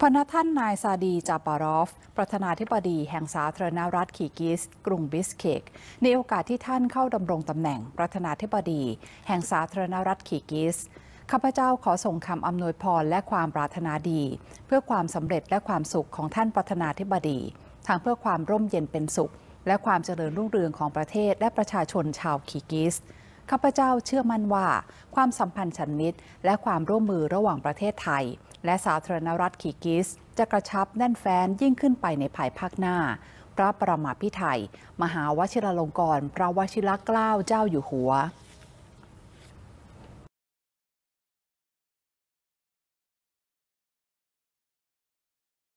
พนักท่านนายซาดี จาปารอฟ ประธานาธิบดีแห่งสาธารณรัฐคีกิสกรุงบิสเคกในโอกาสที่ท่านเข้าดำรงตำแหน่งประธานาธิบดี แห่งสาธารณรัฐคีกิสข้าพเจ้าขอส่งคำอำนวยพรและความปรารถนาดี เพื่อความสำเร็จและความสุขของท่านประธานาธิบดีทางเพื่อความร่มเย็นเป็นสุข และความเจริญรุ่งเรืองของประเทศและประชาชนชาวคีกิสข้าพเจ้าเชื่อมั่นว่า ความสัมพันธ์ฉันมิตรและความร่วมมือระหว่างประเทศไทยและสาธารณรัฐขีกิส จะกระชับแน่นแฟ้นยิ่งขึ้นไปในภายภาคหน้าพระประมาพิไทยมหาวชิรลงกรณ์พระวชิรเกล้าเจ้าอยู่หัว